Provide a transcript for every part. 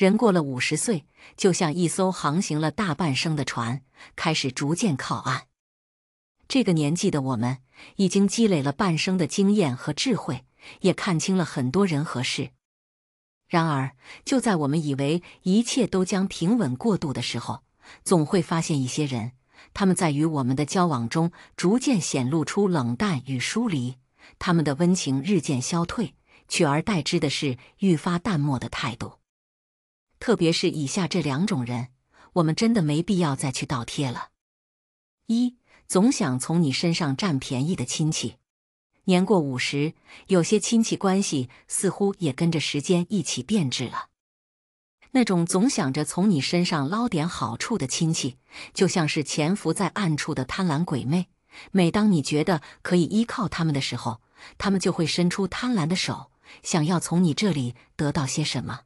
人过了五十岁，就像一艘航行了大半生的船，开始逐渐靠岸。这个年纪的我们，已经积累了半生的经验和智慧，也看清了很多人和事。然而，就在我们以为一切都将平稳过渡的时候，总会发现一些人，他们在与我们的交往中，逐渐显露出冷淡与疏离，他们的温情日渐消退，取而代之的是愈发淡漠的态度。特别是以下这两种人，我们真的没必要再去倒贴了。一总想从你身上占便宜的亲戚，年过五十，有些亲戚关系似乎也跟着时间一起变质了。那种总想着从你身上捞点好处的亲戚，就像是潜伏在暗处的贪婪鬼魅。每当你觉得可以依靠他们的时候，他们就会伸出贪婪的手，想要从你这里得到些什么。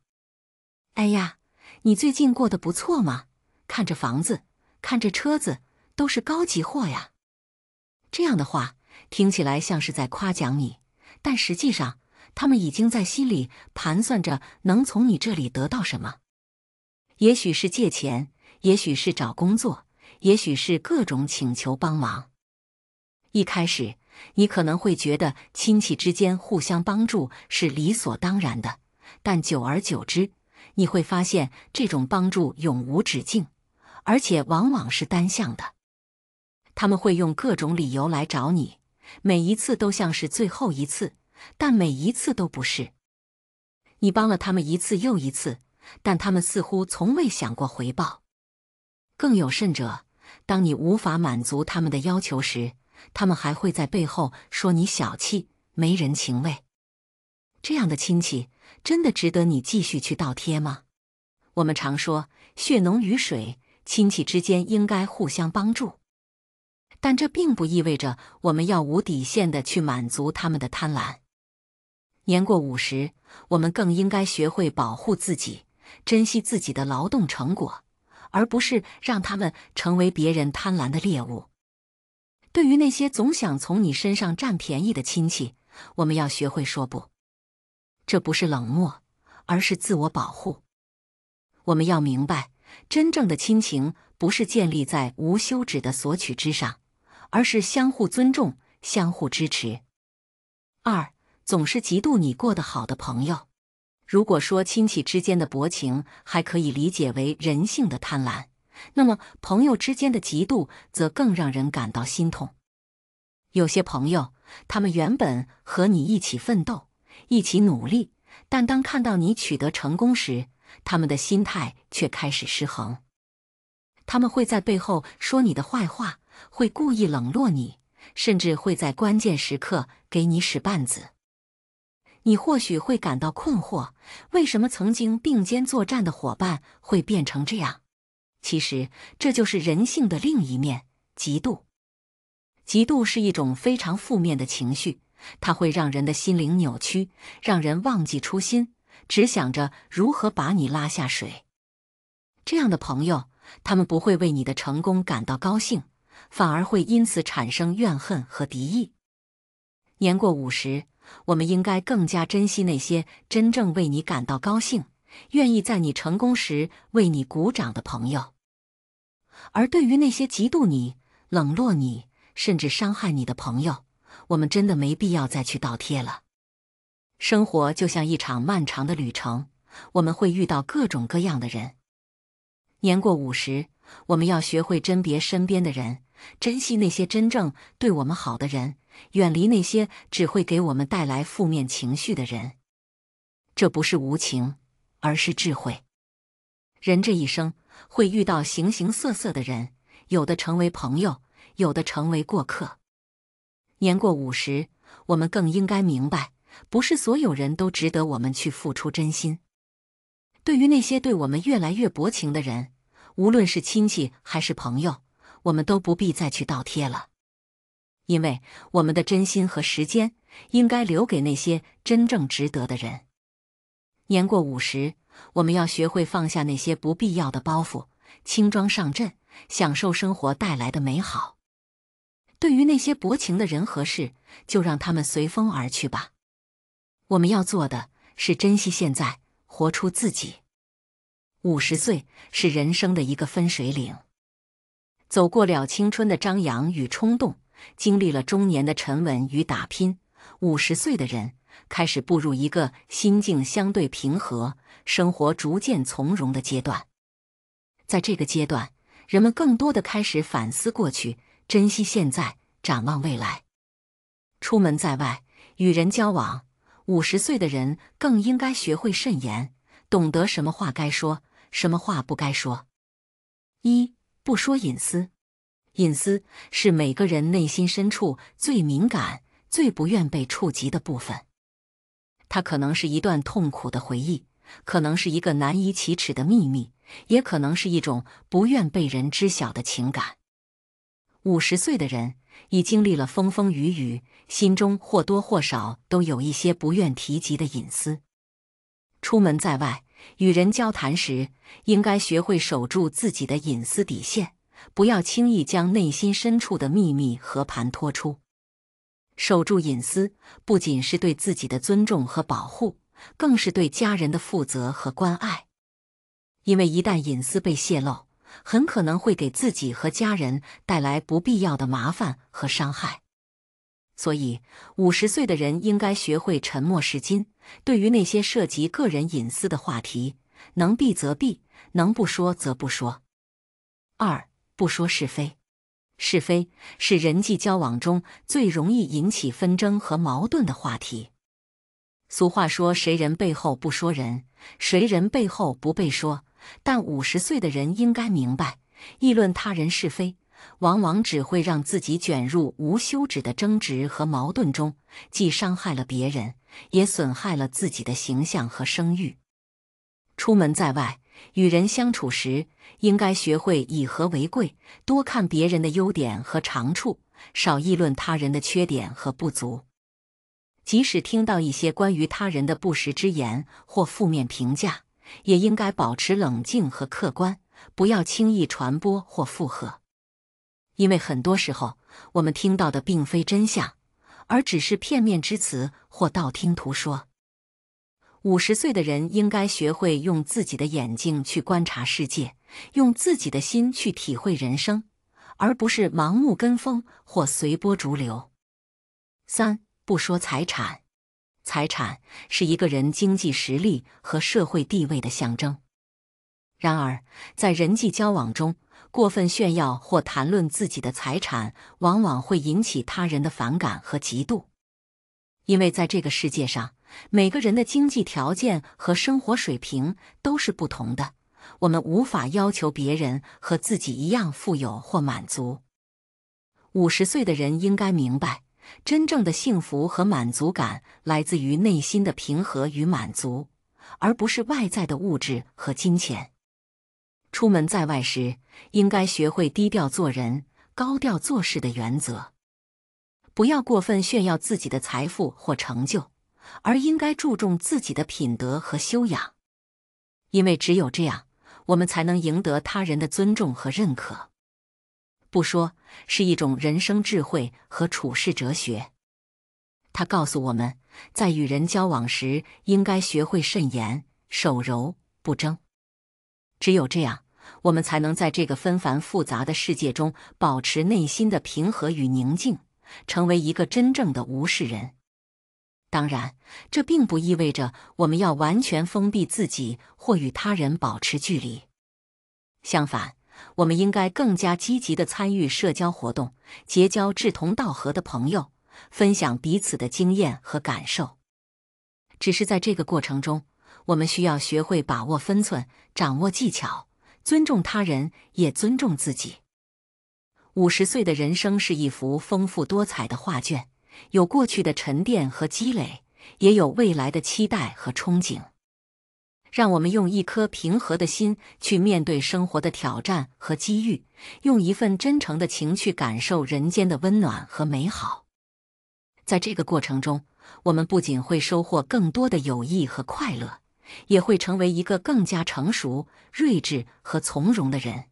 哎呀，你最近过得不错嘛！看这房子，看这车子，都是高级货呀。这样的话听起来像是在夸奖你，但实际上他们已经在心里盘算着能从你这里得到什么。也许是借钱，也许是找工作，也许是各种请求帮忙。一开始你可能会觉得亲戚之间互相帮助是理所当然的，但久而久之，你会发现，这种帮助永无止境，而且往往是单向的。他们会用各种理由来找你，每一次都像是最后一次，但每一次都不是。你帮了他们一次又一次，但他们似乎从未想过回报。更有甚者，当你无法满足他们的要求时，他们还会在背后说你小气、没人情味。这样的亲戚。真的值得你继续去倒贴吗？我们常说血浓于水，亲戚之间应该互相帮助，但这并不意味着我们要无底线的去满足他们的贪婪。年过五十，我们更应该学会保护自己，珍惜自己的劳动成果，而不是让他们成为别人贪婪的猎物。对于那些总想从你身上占便宜的亲戚，我们要学会说不。这不是冷漠，而是自我保护。我们要明白，真正的亲情不是建立在无休止的索取之上，而是相互尊重、相互支持。二总是嫉妒你过得好的朋友。如果说亲戚之间的薄情还可以理解为人性的贪婪，那么朋友之间的嫉妒则更让人感到心痛。有些朋友，他们原本和你一起奋斗。一起努力，但当看到你取得成功时，他们的心态却开始失衡。他们会在背后说你的坏话，会故意冷落你，甚至会在关键时刻给你使绊子。你或许会感到困惑：为什么曾经并肩作战的伙伴会变成这样？其实，这就是人性的另一面——嫉妒。嫉妒是一种非常负面的情绪。它会让人的心灵扭曲，让人忘记初心，只想着如何把你拉下水。这样的朋友，他们不会为你的成功感到高兴，反而会因此产生怨恨和敌意。年过五十，我们应该更加珍惜那些真正为你感到高兴、愿意在你成功时为你鼓掌的朋友。而对于那些嫉妒你、冷落你，甚至伤害你的朋友，我们真的没必要再去倒贴了。生活就像一场漫长的旅程，我们会遇到各种各样的人。年过五十，我们要学会甄别身边的人，珍惜那些真正对我们好的人，远离那些只会给我们带来负面情绪的人。这不是无情，而是智慧。人这一生会遇到形形色色的人，有的成为朋友，有的成为过客。年过五十，我们更应该明白，不是所有人都值得我们去付出真心。对于那些对我们越来越薄情的人，无论是亲戚还是朋友，我们都不必再去倒贴了。因为我们的真心和时间，应该留给那些真正值得的人。年过五十，我们要学会放下那些不必要的包袱，轻装上阵，享受生活带来的美好。对于那些薄情的人和事，就让他们随风而去吧。我们要做的是珍惜现在，活出自己。五十岁是人生的一个分水岭，走过了青春的张扬与冲动，经历了中年的沉稳与打拼，五十岁的人开始步入一个心境相对平和、生活逐渐从容的阶段。在这个阶段，人们更多的开始反思过去。珍惜现在，展望未来。出门在外，与人交往，五十岁的人更应该学会慎言，懂得什么话该说，什么话不该说。一，不说隐私。隐私是每个人内心深处最敏感、最不愿被触及的部分。它可能是一段痛苦的回忆，可能是一个难以启齿的秘密，也可能是一种不愿被人知晓的情感。五十岁的人已经历了风风雨雨，心中或多或少都有一些不愿提及的隐私。出门在外，与人交谈时，应该学会守住自己的隐私底线，不要轻易将内心深处的秘密和盘托出。守住隐私，不仅是对自己的尊重和保护，更是对家人的负责和关爱。因为一旦隐私被泄露，很可能会给自己和家人带来不必要的麻烦和伤害，所以五十岁的人应该学会沉默是金。对于那些涉及个人隐私的话题，能避则避，能不说则不说。二，不说是非。是非是人际交往中最容易引起纷争和矛盾的话题。俗话说：“谁人背后不说人，谁人背后不被说。”但五十岁的人应该明白，议论他人是非，往往只会让自己卷入无休止的争执和矛盾中，既伤害了别人，也损害了自己的形象和声誉。出门在外，与人相处时，应该学会以和为贵，多看别人的优点和长处，少议论他人的缺点和不足。即使听到一些关于他人的不实之言或负面评价。也应该保持冷静和客观，不要轻易传播或附和，因为很多时候我们听到的并非真相，而只是片面之词或道听途说。五十岁的人应该学会用自己的眼睛去观察世界，用自己的心去体会人生，而不是盲目跟风或随波逐流。三不说财产。财产是一个人经济实力和社会地位的象征。然而，在人际交往中，过分炫耀或谈论自己的财产，往往会引起他人的反感和嫉妒。因为在这个世界上，每个人的经济条件和生活水平都是不同的，我们无法要求别人和自己一样富有或满足。五十岁的人应该明白。真正的幸福和满足感来自于内心的平和与满足，而不是外在的物质和金钱。出门在外时，应该学会“低调做人，高调做事”的原则，不要过分炫耀自己的财富或成就，而应该注重自己的品德和修养，因为只有这样，我们才能赢得他人的尊重和认可。不说是一种人生智慧和处世哲学。他告诉我们，在与人交往时，应该学会慎言、守柔、不争。只有这样，我们才能在这个纷繁复杂的世界中保持内心的平和与宁静，成为一个真正的无事人。当然，这并不意味着我们要完全封闭自己或与他人保持距离。相反，我们应该更加积极地参与社交活动，结交志同道合的朋友，分享彼此的经验和感受。只是在这个过程中，我们需要学会把握分寸，掌握技巧，尊重他人，也尊重自己。五十岁的人生是一幅丰富多彩的画卷，有过去的沉淀和积累，也有未来的期待和憧憬。让我们用一颗平和的心去面对生活的挑战和机遇，用一份真诚的情去感受人间的温暖和美好。在这个过程中，我们不仅会收获更多的友谊和快乐，也会成为一个更加成熟、睿智和从容的人。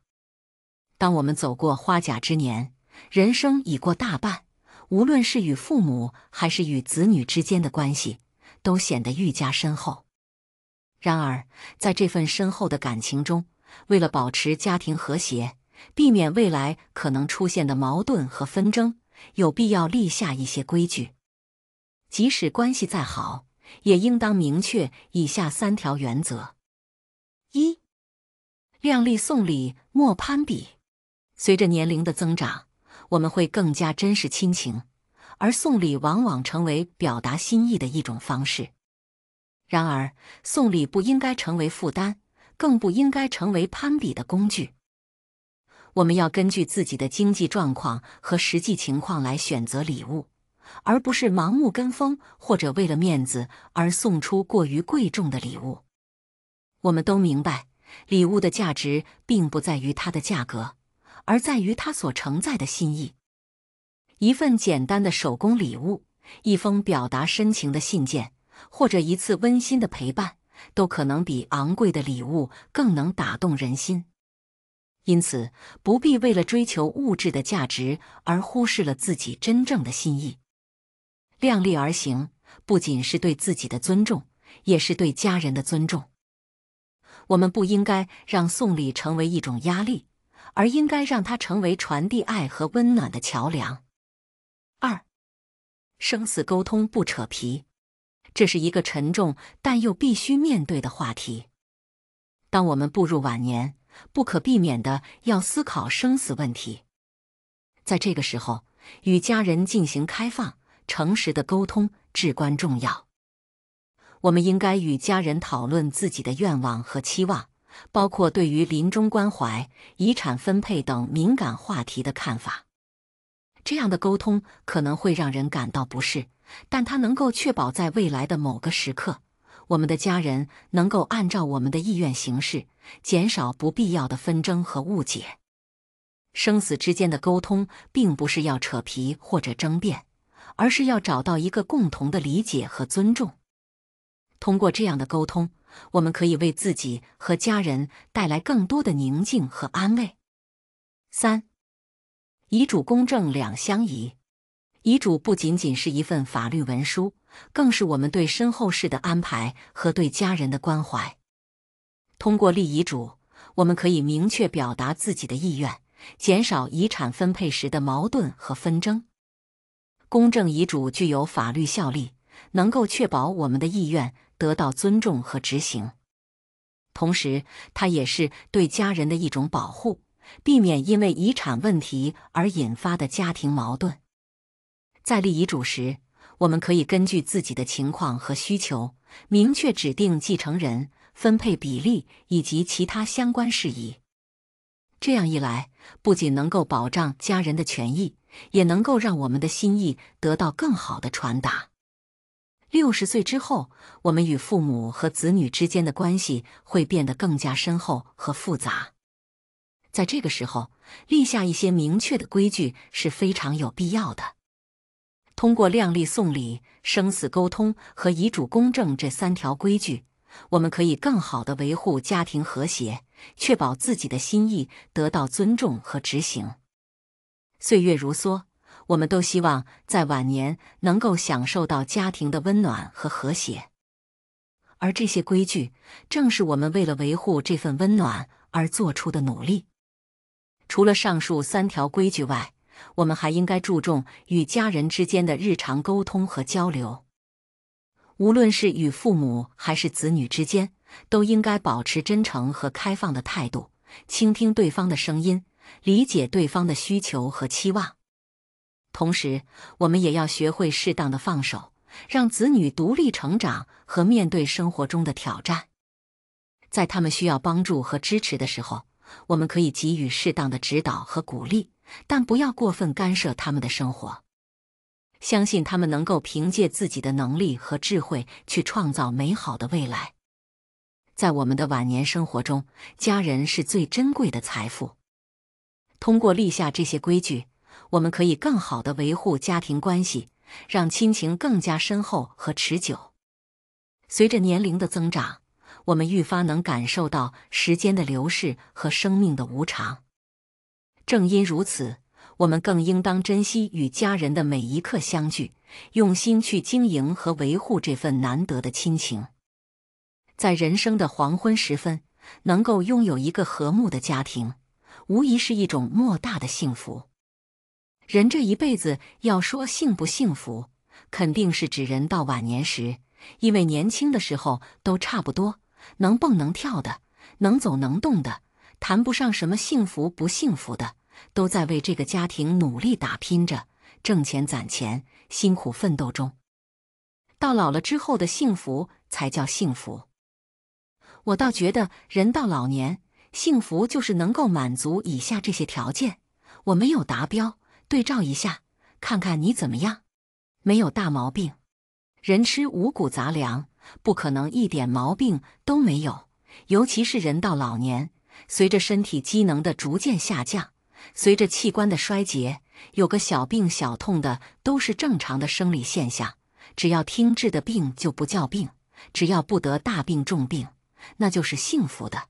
当我们走过花甲之年，人生已过大半，无论是与父母还是与子女之间的关系，都显得愈加深厚。然而，在这份深厚的感情中，为了保持家庭和谐，避免未来可能出现的矛盾和纷争，有必要立下一些规矩。即使关系再好，也应当明确以下三条原则：一、量力送礼，莫攀比。随着年龄的增长，我们会更加珍视亲情，而送礼往往成为表达心意的一种方式。然而，送礼不应该成为负担，更不应该成为攀比的工具。我们要根据自己的经济状况和实际情况来选择礼物，而不是盲目跟风或者为了面子而送出过于贵重的礼物。我们都明白，礼物的价值并不在于它的价格，而在于它所承载的心意。一份简单的手工礼物，一封表达深情的信件。或者一次温馨的陪伴，都可能比昂贵的礼物更能打动人心。因此，不必为了追求物质的价值而忽视了自己真正的心意。量力而行，不仅是对自己的尊重，也是对家人的尊重。我们不应该让送礼成为一种压力，而应该让它成为传递爱和温暖的桥梁。二，生死沟通不扯皮。这是一个沉重但又必须面对的话题。当我们步入晚年，不可避免的要思考生死问题。在这个时候，与家人进行开放、诚实的沟通至关重要。我们应该与家人讨论自己的愿望和期望，包括对于临终关怀、遗产分配等敏感话题的看法。这样的沟通可能会让人感到不适。但它能够确保在未来的某个时刻，我们的家人能够按照我们的意愿行事，减少不必要的纷争和误解。生死之间的沟通，并不是要扯皮或者争辩，而是要找到一个共同的理解和尊重。通过这样的沟通，我们可以为自己和家人带来更多的宁静和安慰。三、遗嘱公证两相宜。遗嘱不仅仅是一份法律文书，更是我们对身后事的安排和对家人的关怀。通过立遗嘱，我们可以明确表达自己的意愿，减少遗产分配时的矛盾和纷争。公证遗嘱具有法律效力，能够确保我们的意愿得到尊重和执行。同时，它也是对家人的一种保护，避免因为遗产问题而引发的家庭矛盾。在立遗嘱时，我们可以根据自己的情况和需求，明确指定继承人、分配比例以及其他相关事宜。这样一来，不仅能够保障家人的权益，也能够让我们的心意得到更好的传达。六十岁之后，我们与父母和子女之间的关系会变得更加深厚和复杂，在这个时候，立下一些明确的规矩是非常有必要的。通过量力送礼、生死沟通和遗嘱公证这三条规矩，我们可以更好地维护家庭和谐，确保自己的心意得到尊重和执行。岁月如梭，我们都希望在晚年能够享受到家庭的温暖和和谐，而这些规矩正是我们为了维护这份温暖而做出的努力。除了上述三条规矩外，我们还应该注重与家人之间的日常沟通和交流，无论是与父母还是子女之间，都应该保持真诚和开放的态度，倾听对方的声音，理解对方的需求和期望。同时，我们也要学会适当的放手，让子女独立成长和面对生活中的挑战。在他们需要帮助和支持的时候，我们可以给予适当的指导和鼓励。但不要过分干涉他们的生活，相信他们能够凭借自己的能力和智慧去创造美好的未来。在我们的晚年生活中，家人是最珍贵的财富。通过立下这些规矩，我们可以更好地维护家庭关系，让亲情更加深厚和持久。随着年龄的增长，我们愈发能感受到时间的流逝和生命的无常。正因如此，我们更应当珍惜与家人的每一刻相聚，用心去经营和维护这份难得的亲情。在人生的黄昏时分，能够拥有一个和睦的家庭，无疑是一种莫大的幸福。人这一辈子，要说幸不幸福，肯定是指人到晚年时，因为年轻的时候都差不多，能蹦能跳的，能走能动的。谈不上什么幸福不幸福的，都在为这个家庭努力打拼着，挣钱攒钱，辛苦奋斗中。到老了之后的幸福才叫幸福。我倒觉得，人到老年，幸福就是能够满足以下这些条件。我没有达标，对照一下，看看你怎么样？没有大毛病，人吃五谷杂粮，不可能一点毛病都没有，尤其是人到老年。随着身体机能的逐渐下降，随着器官的衰竭，有个小病小痛的都是正常的生理现象。只要听治的病就不叫病，只要不得大病重病，那就是幸福的。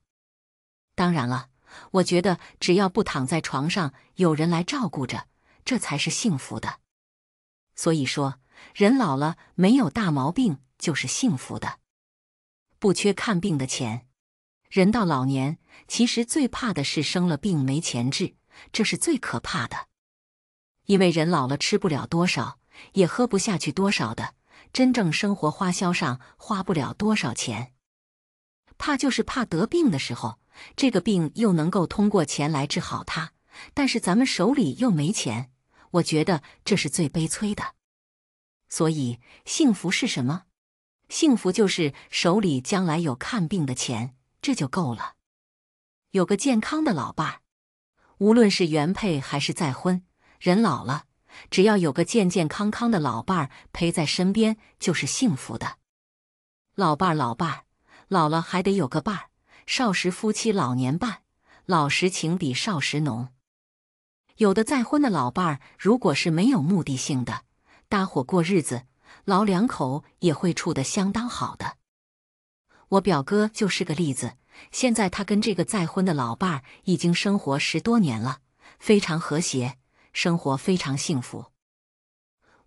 当然了，我觉得只要不躺在床上，有人来照顾着，这才是幸福的。所以说，人老了没有大毛病就是幸福的，不缺看病的钱。人到老年，其实最怕的是生了病没钱治，这是最可怕的。因为人老了，吃不了多少，也喝不下去多少的，真正生活花销上花不了多少钱。怕就是怕得病的时候，这个病又能够通过钱来治好它，但是咱们手里又没钱。我觉得这是最悲催的。所以，幸福是什么？幸福就是手里将来有看病的钱。这就够了，有个健康的老伴儿，无论是原配还是再婚，人老了，只要有个健健康康的老伴儿陪在身边，就是幸福的。老伴儿，老伴儿，老了还得有个伴儿。少时夫妻老年伴，老时情比少时浓。有的再婚的老伴儿，如果是没有目的性的搭伙过日子，老两口也会处得相当好的。我表哥就是个例子，现在他跟这个再婚的老伴儿已经生活十多年了，非常和谐，生活非常幸福。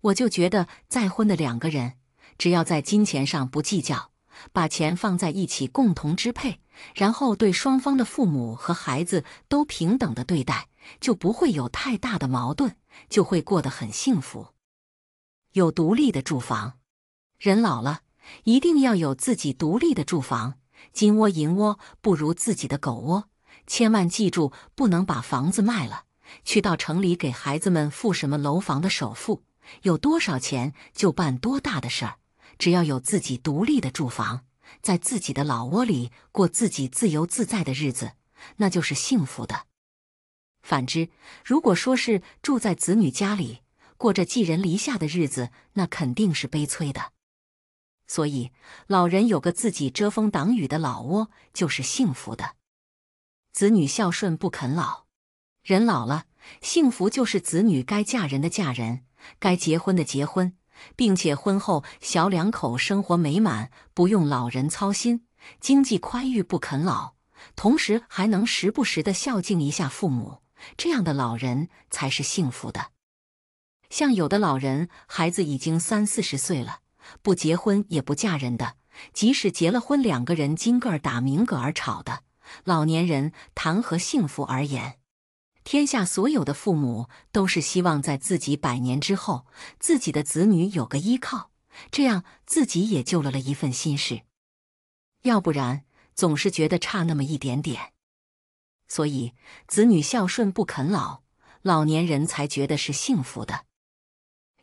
我就觉得再婚的两个人，只要在金钱上不计较，把钱放在一起共同支配，然后对双方的父母和孩子都平等的对待，就不会有太大的矛盾，就会过得很幸福，有独立的住房，人老了。一定要有自己独立的住房，金窝银窝不如自己的狗窝。千万记住，不能把房子卖了，去到城里给孩子们付什么楼房的首付？有多少钱就办多大的事儿。只要有自己独立的住房，在自己的老窝里过自己自由自在的日子，那就是幸福的。反之，如果说是住在子女家里，过着寄人篱下的日子，那肯定是悲催的。所以，老人有个自己遮风挡雨的老窝就是幸福的。子女孝顺不啃老，人老了，幸福就是子女该嫁人的嫁人，该结婚的结婚，并且婚后小两口生活美满，不用老人操心，经济宽裕不啃老，同时还能时不时的孝敬一下父母，这样的老人才是幸福的。像有的老人，孩子已经三四十岁了。不结婚也不嫁人的，即使结了婚，两个人金个儿打明个儿吵的，老年人谈何幸福而言？天下所有的父母都是希望在自己百年之后，自己的子女有个依靠，这样自己也就了了一份心事。要不然总是觉得差那么一点点。所以，子女孝顺不啃老，老年人才觉得是幸福的。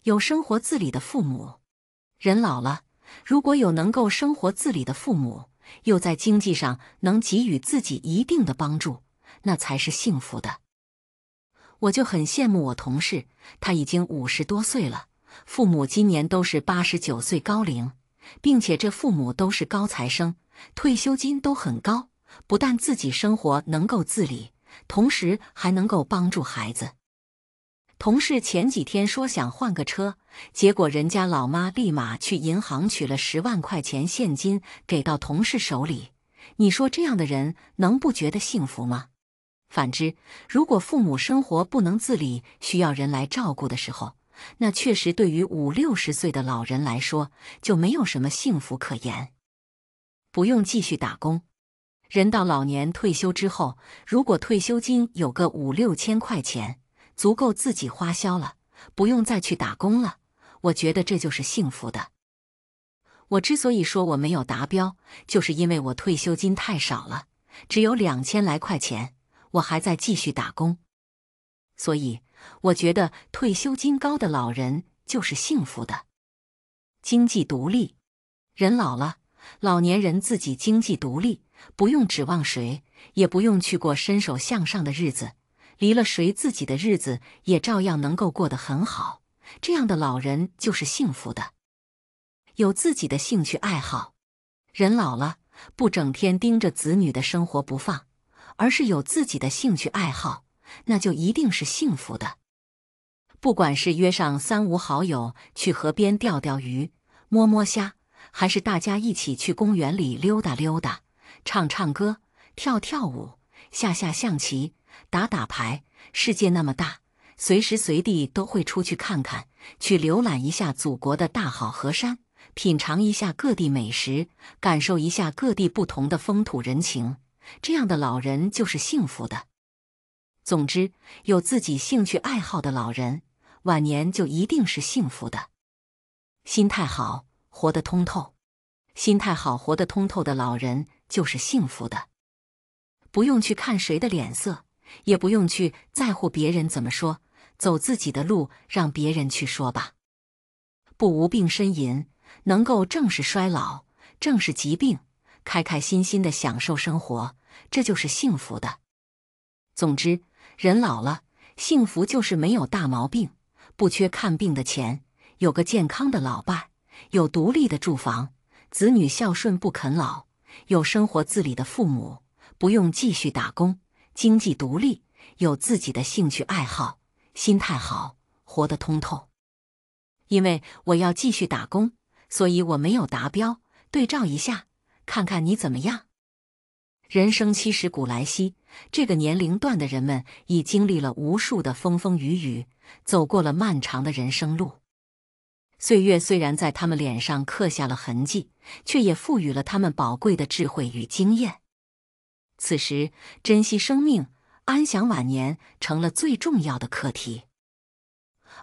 有生活自理的父母。人老了，如果有能够生活自理的父母，又在经济上能给予自己一定的帮助，那才是幸福的。我就很羡慕我同事，他已经五十多岁了，父母今年都是八十九岁高龄，并且这父母都是高材生，退休金都很高，不但自己生活能够自理，同时还能够帮助孩子。同事前几天说想换个车。结果人家老妈立马去银行取了十万块钱现金给到同事手里。你说这样的人能不觉得幸福吗？反之，如果父母生活不能自理，需要人来照顾的时候，那确实对于五六十岁的老人来说，就没有什么幸福可言。不用继续打工，人到老年退休之后，如果退休金有个五六千块钱，足够自己花销了，不用再去打工了。我觉得这就是幸福的。我之所以说我没有达标，就是因为我退休金太少了，只有两千来块钱，我还在继续打工。所以，我觉得退休金高的老人就是幸福的。经济独立，人老了，老年人自己经济独立，不用指望谁，也不用去过伸手向上的日子，离了谁，自己的日子也照样能够过得很好。这样的老人就是幸福的，有自己的兴趣爱好。人老了，不整天盯着子女的生活不放，而是有自己的兴趣爱好，那就一定是幸福的。不管是约上三五好友去河边钓钓鱼、摸摸虾，还是大家一起去公园里溜达溜达、唱唱歌、跳跳舞、下下象棋、打打牌，世界那么大。随时随地都会出去看看，去浏览一下祖国的大好河山，品尝一下各地美食，感受一下各地不同的风土人情。这样的老人就是幸福的。总之，有自己兴趣爱好的老人，晚年就一定是幸福的。心态好，活得通透；心态好，活得通透的老人就是幸福的。不用去看谁的脸色，也不用去在乎别人怎么说。走自己的路，让别人去说吧。不无病呻吟，能够正视衰老，正视疾病，开开心心的享受生活，这就是幸福的。总之，人老了，幸福就是没有大毛病，不缺看病的钱，有个健康的老伴，有独立的住房，子女孝顺不啃老，有生活自理的父母，不用继续打工，经济独立，有自己的兴趣爱好。心态好，活得通透。因为我要继续打工，所以我没有达标。对照一下，看看你怎么样。人生七十古来稀，这个年龄段的人们已经历了无数的风风雨雨，走过了漫长的人生路。岁月虽然在他们脸上刻下了痕迹，却也赋予了他们宝贵的智慧与经验。此时，珍惜生命。安享晚年成了最重要的课题，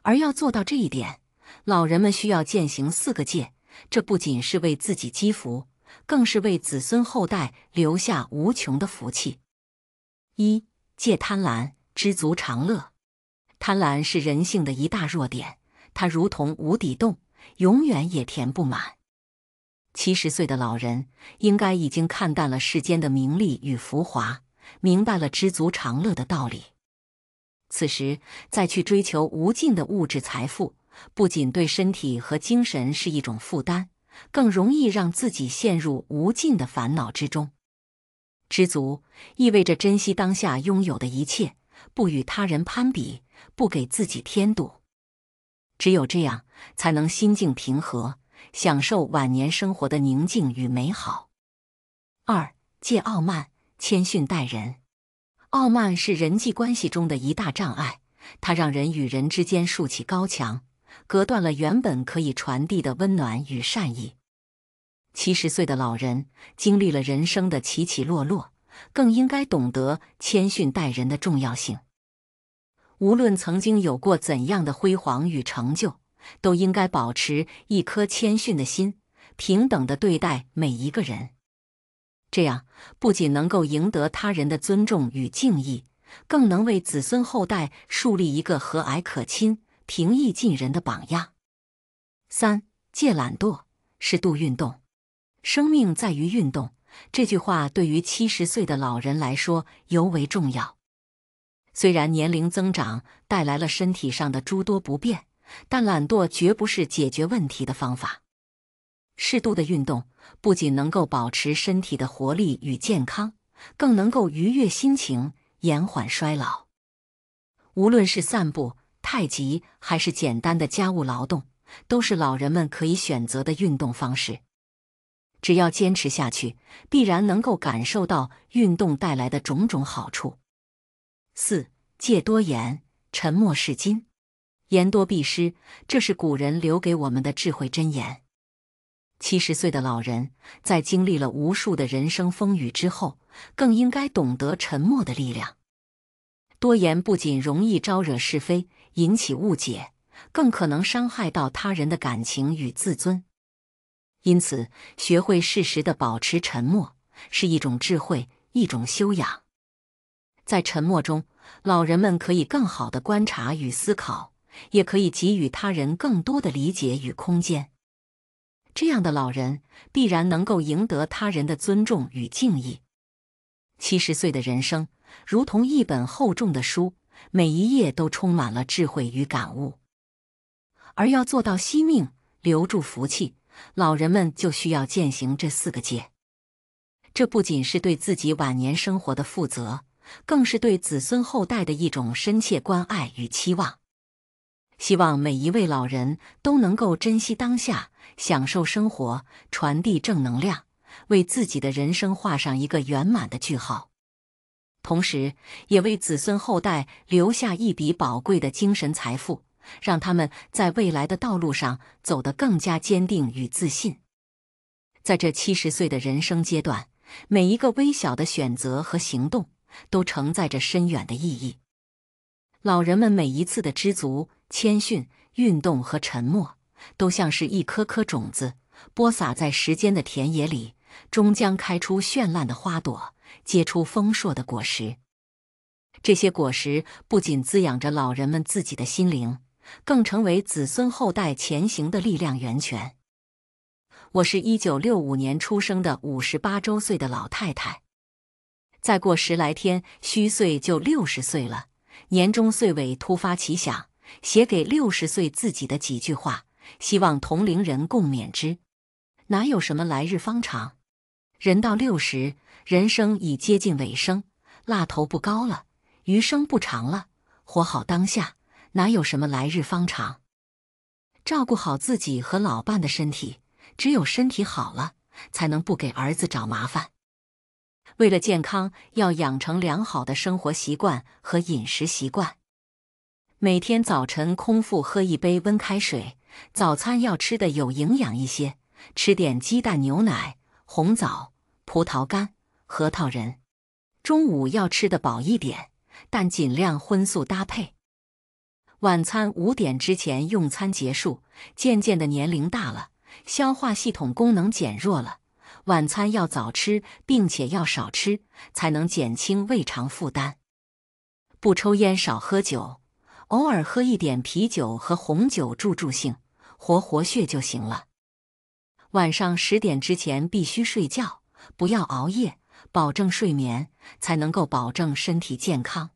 而要做到这一点，老人们需要践行四个戒。这不仅是为自己积福，更是为子孙后代留下无穷的福气。一戒贪婪，知足常乐。贪婪是人性的一大弱点，它如同无底洞，永远也填不满。七十岁的老人应该已经看淡了世间的名利与浮华。明白了知足常乐的道理，此时再去追求无尽的物质财富，不仅对身体和精神是一种负担，更容易让自己陷入无尽的烦恼之中。知足意味着珍惜当下拥有的一切，不与他人攀比，不给自己添堵。只有这样，才能心境平和，享受晚年生活的宁静与美好。二戒傲慢。谦逊待人，傲慢是人际关系中的一大障碍。它让人与人之间竖起高墙，隔断了原本可以传递的温暖与善意。七十岁的老人经历了人生的起起落落，更应该懂得谦逊待人的重要性。无论曾经有过怎样的辉煌与成就，都应该保持一颗谦逊的心，平等的对待每一个人。这样不仅能够赢得他人的尊重与敬意，更能为子孙后代树立一个和蔼可亲、平易近人的榜样。三、戒懒惰，适度运动。生命在于运动，这句话对于七十岁的老人来说尤为重要。虽然年龄增长带来了身体上的诸多不便，但懒惰绝不是解决问题的方法。适度的运动不仅能够保持身体的活力与健康，更能够愉悦心情、延缓衰老。无论是散步、太极，还是简单的家务劳动，都是老人们可以选择的运动方式。只要坚持下去，必然能够感受到运动带来的种种好处。四戒多言，沉默是金。言多必失，这是古人留给我们的智慧箴言。七十岁的老人，在经历了无数的人生风雨之后，更应该懂得沉默的力量。多言不仅容易招惹是非、引起误解，更可能伤害到他人的感情与自尊。因此，学会适时的保持沉默，是一种智慧，一种修养。在沉默中，老人们可以更好的观察与思考，也可以给予他人更多的理解与空间。这样的老人必然能够赢得他人的尊重与敬意。七十岁的人生如同一本厚重的书，每一页都充满了智慧与感悟。而要做到惜命、留住福气，老人们就需要践行这四个戒。这不仅是对自己晚年生活的负责，更是对子孙后代的一种深切关爱与期望。希望每一位老人都能够珍惜当下。享受生活，传递正能量，为自己的人生画上一个圆满的句号，同时也为子孙后代留下一笔宝贵的精神财富，让他们在未来的道路上走得更加坚定与自信。在这七十岁的人生阶段，每一个微小的选择和行动都承载着深远的意义。老人们每一次的知足、谦逊、运动和沉默。都像是一颗颗种子，播撒在时间的田野里，终将开出绚烂的花朵，结出丰硕的果实。这些果实不仅滋养着老人们自己的心灵，更成为子孙后代前行的力量源泉。我是一九六五年出生的五十八周岁的老太太，再过十来天虚岁就六十岁了。年终岁尾突发奇想，写给六十岁自己的几句话。希望同龄人共勉之。哪有什么来日方长？人到六十，人生已接近尾声，蜡头不高了，余生不长了。活好当下，哪有什么来日方长？照顾好自己和老伴的身体，只有身体好了，才能不给儿子找麻烦。为了健康，要养成良好的生活习惯和饮食习惯。每天早晨空腹喝一杯温开水。早餐要吃的有营养一些，吃点鸡蛋、牛奶、红枣、葡萄干、核桃仁。中午要吃的饱一点，但尽量荤素搭配。晚餐五点之前用餐结束。渐渐的年龄大了，消化系统功能减弱了，晚餐要早吃，并且要少吃，才能减轻胃肠负担。不抽烟，少喝酒，偶尔喝一点啤酒和红酒助助兴。活活血就行了。晚上十点之前必须睡觉，不要熬夜，保证睡眠才能够保证身体健康。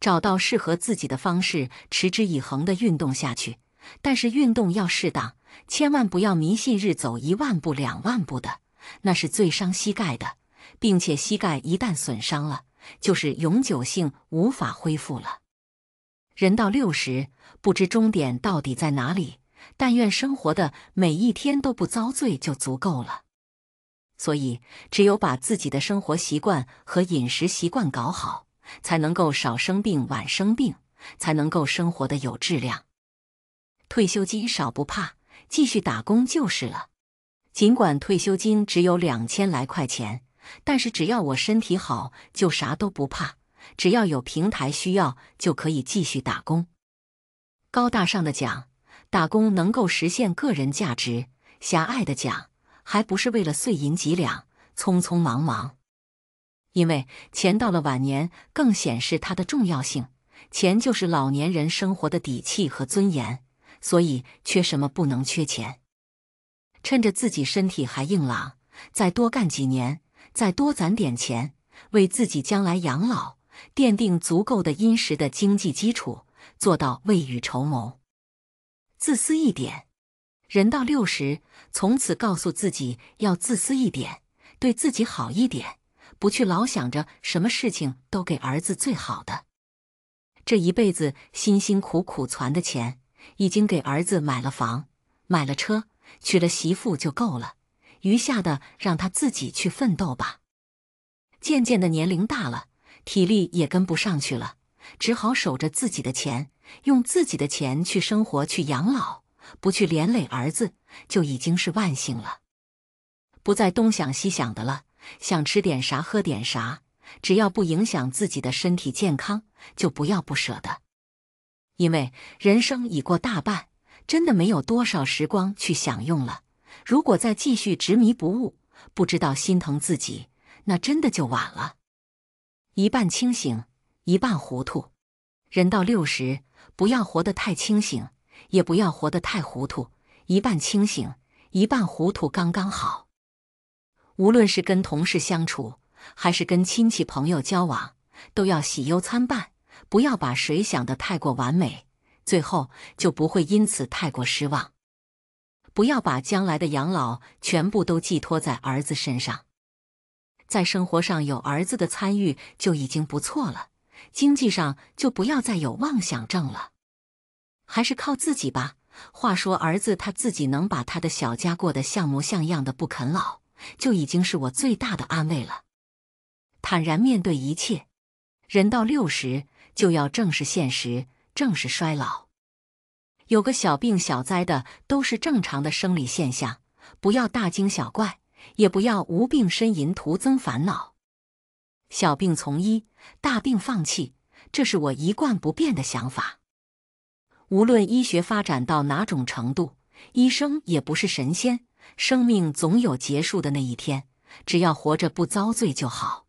找到适合自己的方式，持之以恒的运动下去。但是运动要适当，千万不要迷信“日走一万步、两万步”的，那是最伤膝盖的，并且膝盖一旦损伤了，就是永久性无法恢复了。人到六十，不知终点到底在哪里。但愿生活的每一天都不遭罪就足够了，所以只有把自己的生活习惯和饮食习惯搞好，才能够少生病、晚生病，才能够生活的有质量。退休金少不怕，继续打工就是了。尽管退休金只有两千来块钱，但是只要我身体好，就啥都不怕。只要有平台需要，就可以继续打工。高大上的讲。打工能够实现个人价值，狭隘的讲，还不是为了碎银几两，匆匆忙忙。因为钱到了晚年更显示它的重要性，钱就是老年人生活的底气和尊严，所以缺什么不能缺钱。趁着自己身体还硬朗，再多干几年，再多攒点钱，为自己将来养老奠定足够的殷实的经济基础，做到未雨绸缪。自私一点，人到六十，从此告诉自己要自私一点，对自己好一点，不去老想着什么事情都给儿子最好的。这一辈子辛辛苦苦攒的钱，已经给儿子买了房、买了车、娶了媳妇就够了，余下的让他自己去奋斗吧。渐渐的年龄大了，体力也跟不上去了，只好守着自己的钱。用自己的钱去生活、去养老，不去连累儿子，就已经是万幸了。不再东想西想的了，想吃点啥喝点啥，只要不影响自己的身体健康，就不要不舍得。因为人生已过大半，真的没有多少时光去享用了。如果再继续执迷不悟，不知道心疼自己，那真的就晚了。一半清醒，一半糊涂，人到六十。不要活得太清醒，也不要活得太糊涂，一半清醒，一半糊涂刚刚好。无论是跟同事相处，还是跟亲戚朋友交往，都要喜忧参半，不要把谁想的太过完美，最后就不会因此太过失望。不要把将来的养老全部都寄托在儿子身上，在生活上有儿子的参与就已经不错了。经济上就不要再有妄想症了，还是靠自己吧。话说，儿子他自己能把他的小家过得像模像样的，不啃老，就已经是我最大的安慰了。坦然面对一切，人到六十就要正视现实，正视衰老。有个小病小灾的都是正常的生理现象，不要大惊小怪，也不要无病呻吟，徒增烦恼。小病从医，大病放弃，这是我一贯不变的想法。无论医学发展到哪种程度，医生也不是神仙，生命总有结束的那一天。只要活着不遭罪就好。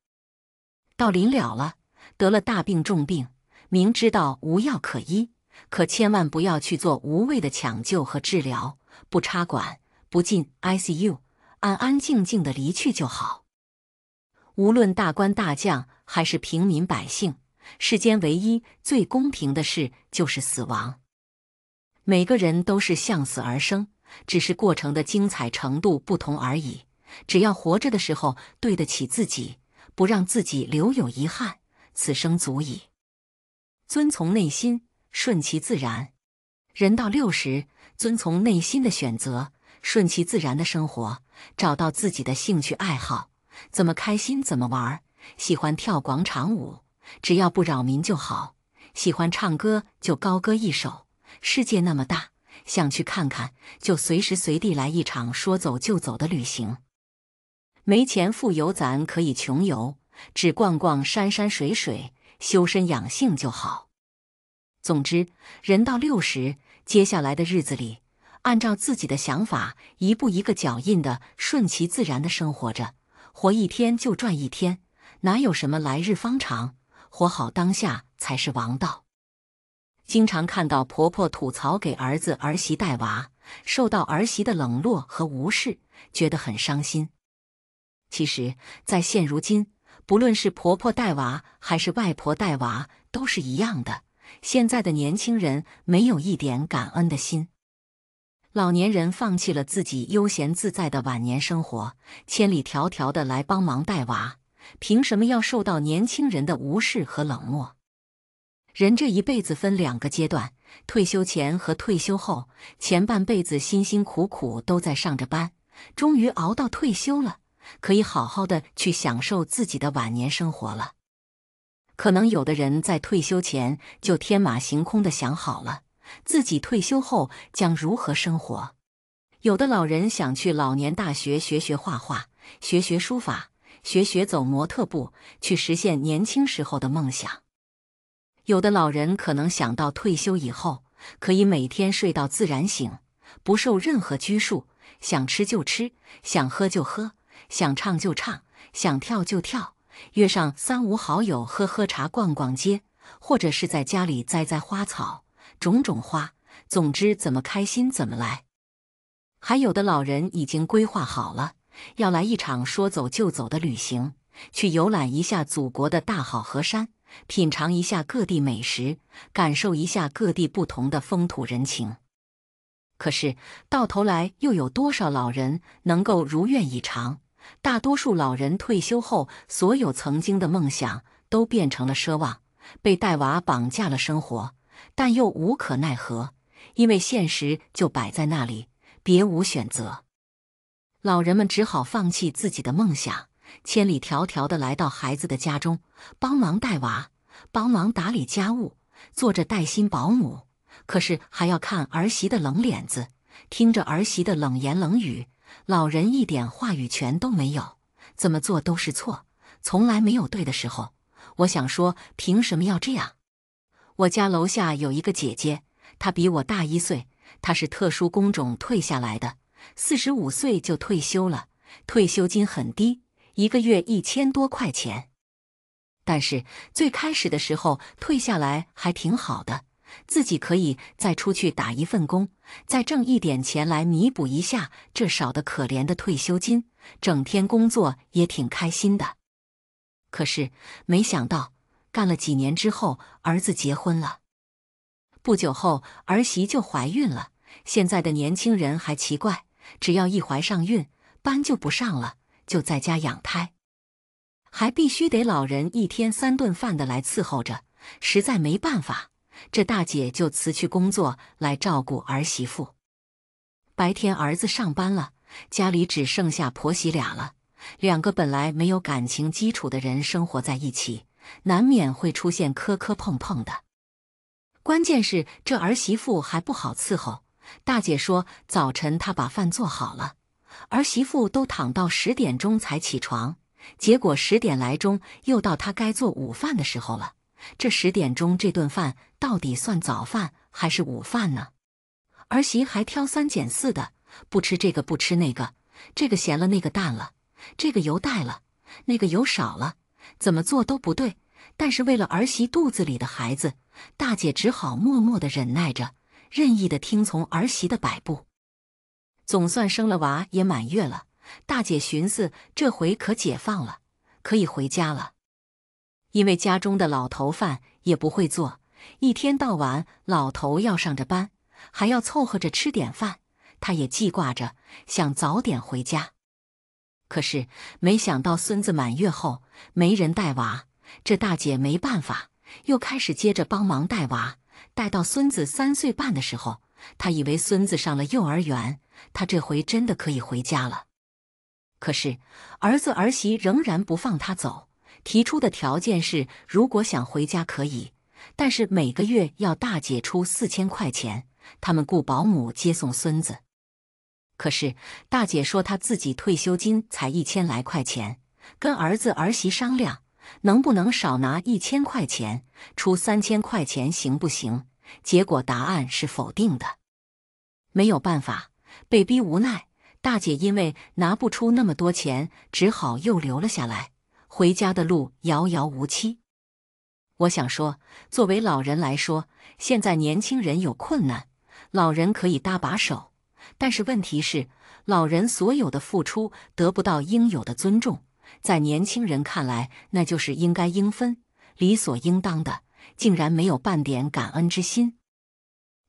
到临了了，得了大病重病，明知道无药可医，可千万不要去做无谓的抢救和治疗，不插管，不进 ICU，安安静静的离去就好。无论大官大将还是平民百姓，世间唯一最公平的事就是死亡。每个人都是向死而生，只是过程的精彩程度不同而已。只要活着的时候对得起自己，不让自己留有遗憾，此生足矣。遵从内心，顺其自然。人到六十，遵从内心的选择，顺其自然的生活，找到自己的兴趣爱好。怎么开心怎么玩，喜欢跳广场舞，只要不扰民就好；喜欢唱歌就高歌一首。世界那么大，想去看看，就随时随地来一场说走就走的旅行。没钱富游咱可以穷游，只逛逛山山水水，修身养性就好。总之，人到六十，接下来的日子里，按照自己的想法，一步一个脚印的，顺其自然的生活着。活一天就赚一天，哪有什么来日方长？活好当下才是王道。经常看到婆婆吐槽给儿子儿媳带娃，受到儿媳的冷落和无视，觉得很伤心。其实，在现如今，不论是婆婆带娃还是外婆带娃，都是一样的。现在的年轻人没有一点感恩的心。老年人放弃了自己悠闲自在的晚年生活，千里迢迢的来帮忙带娃，凭什么要受到年轻人的无视和冷漠？人这一辈子分两个阶段：退休前和退休后。前半辈子辛辛苦苦都在上着班，终于熬到退休了，可以好好的去享受自己的晚年生活了。可能有的人在退休前就天马行空的想好了。自己退休后将如何生活？有的老人想去老年大学学学画画，学学书法，学学走模特步，去实现年轻时候的梦想。有的老人可能想到退休以后可以每天睡到自然醒，不受任何拘束，想吃就吃，想喝就喝，想唱就唱，想跳就跳，约上三五好友喝喝茶、逛逛街，或者是在家里栽栽花草。种种花，总之怎么开心怎么来。还有的老人已经规划好了，要来一场说走就走的旅行，去游览一下祖国的大好河山，品尝一下各地美食，感受一下各地不同的风土人情。可是到头来，又有多少老人能够如愿以偿？大多数老人退休后，所有曾经的梦想都变成了奢望，被带娃绑架了生活。但又无可奈何，因为现实就摆在那里，别无选择。老人们只好放弃自己的梦想，千里迢迢地来到孩子的家中，帮忙带娃，帮忙打理家务，做着带薪保姆。可是还要看儿媳的冷脸子，听着儿媳的冷言冷语，老人一点话语权都没有，怎么做都是错，从来没有对的时候。我想说，凭什么要这样？我家楼下有一个姐姐，她比我大一岁。她是特殊工种退下来的，四十五岁就退休了。退休金很低，一个月一千多块钱。但是最开始的时候退下来还挺好的，自己可以再出去打一份工，再挣一点钱来弥补一下这少的可怜的退休金。整天工作也挺开心的。可是没想到。干了几年之后，儿子结婚了。不久后，儿媳就怀孕了。现在的年轻人还奇怪，只要一怀上孕，班就不上了，就在家养胎，还必须得老人一天三顿饭的来伺候着。实在没办法，这大姐就辞去工作来照顾儿媳妇。白天儿子上班了，家里只剩下婆媳俩了。两个本来没有感情基础的人生活在一起。难免会出现磕磕碰碰的。关键是这儿媳妇还不好伺候。大姐说，早晨她把饭做好了，儿媳妇都躺到十点钟才起床，结果十点来钟又到她该做午饭的时候了。这十点钟这顿饭到底算早饭还是午饭呢？儿媳还挑三拣四的，不吃这个不吃那个，这个咸了那个淡了，这个油带了那个油少了。怎么做都不对，但是为了儿媳肚子里的孩子，大姐只好默默的忍耐着，任意的听从儿媳的摆布。总算生了娃，也满月了，大姐寻思这回可解放了，可以回家了。因为家中的老头饭也不会做，一天到晚老头要上着班，还要凑合着吃点饭，她也记挂着，想早点回家。可是没想到，孙子满月后没人带娃，这大姐没办法，又开始接着帮忙带娃。带到孙子三岁半的时候，她以为孙子上了幼儿园，她这回真的可以回家了。可是儿子儿媳仍然不放她走，提出的条件是：如果想回家可以，但是每个月要大姐出四千块钱，他们雇保姆接送孙子。可是大姐说，她自己退休金才一千来块钱，跟儿子儿媳商量，能不能少拿一千块钱，出三千块钱行不行？结果答案是否定的。没有办法，被逼无奈，大姐因为拿不出那么多钱，只好又留了下来。回家的路遥遥无期。我想说，作为老人来说，现在年轻人有困难，老人可以搭把手。但是问题是，老人所有的付出得不到应有的尊重，在年轻人看来，那就是应该应分、理所应当的，竟然没有半点感恩之心，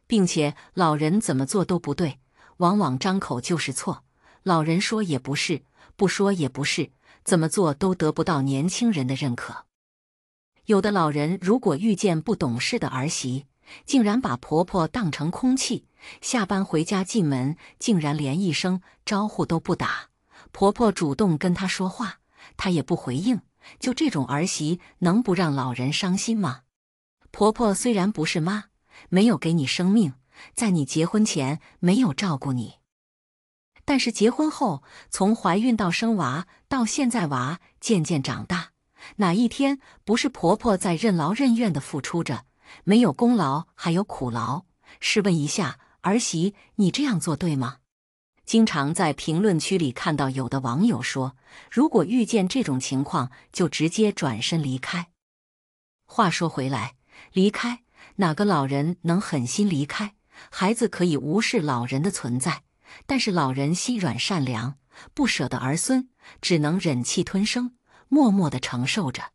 并且老人怎么做都不对，往往张口就是错。老人说也不是，不说也不是，怎么做都得不到年轻人的认可。有的老人如果遇见不懂事的儿媳，竟然把婆婆当成空气，下班回家进门竟然连一声招呼都不打。婆婆主动跟她说话，她也不回应。就这种儿媳，能不让老人伤心吗？婆婆虽然不是妈，没有给你生命，在你结婚前没有照顾你，但是结婚后，从怀孕到生娃，到现在娃渐渐长大，哪一天不是婆婆在任劳任怨的付出着？没有功劳，还有苦劳。试问一下儿媳，你这样做对吗？经常在评论区里看到有的网友说，如果遇见这种情况，就直接转身离开。话说回来，离开哪个老人能狠心离开？孩子可以无视老人的存在，但是老人心软善良，不舍得儿孙，只能忍气吞声，默默的承受着。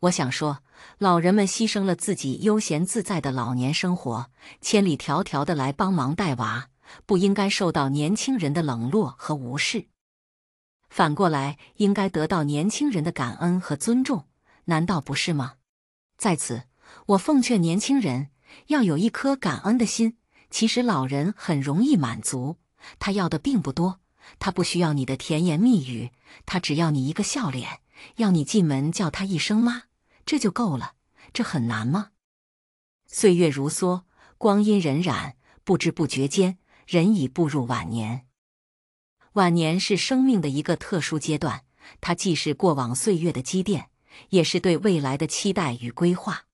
我想说。老人们牺牲了自己悠闲自在的老年生活，千里迢迢的来帮忙带娃，不应该受到年轻人的冷落和无视。反过来，应该得到年轻人的感恩和尊重，难道不是吗？在此，我奉劝年轻人要有一颗感恩的心。其实，老人很容易满足，他要的并不多，他不需要你的甜言蜜语，他只要你一个笑脸，要你进门叫他一声妈。这就够了，这很难吗？岁月如梭，光阴荏苒，不知不觉间，人已步入晚年。晚年是生命的一个特殊阶段，它既是过往岁月的积淀，也是对未来的期待与规划。